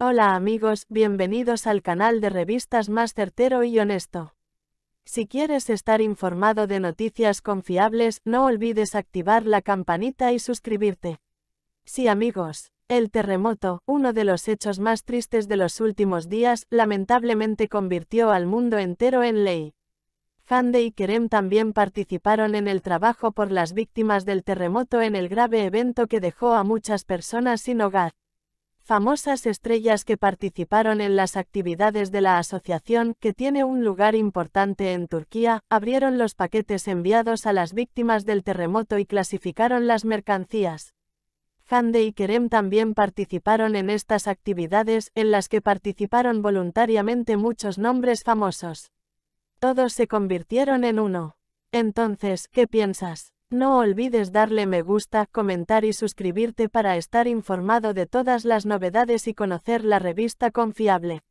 Hola amigos, bienvenidos al canal de revistas más certero y honesto. Si quieres estar informado de noticias confiables, no olvides activar la campanita y suscribirte. Sí amigos, el terremoto, uno de los hechos más tristes de los últimos días, lamentablemente convirtió al mundo entero en ley. Hande y Kerem también participaron en el trabajo por las víctimas del terremoto en el grave evento que dejó a muchas personas sin hogar famosas estrellas que participaron en las actividades de la asociación, que tiene un lugar importante en Turquía, abrieron los paquetes enviados a las víctimas del terremoto y clasificaron las mercancías. Hande y Kerem también participaron en estas actividades, en las que participaron voluntariamente muchos nombres famosos. Todos se convirtieron en uno. Entonces, ¿qué piensas? No olvides darle me gusta, comentar y suscribirte para estar informado de todas las novedades y conocer la revista confiable.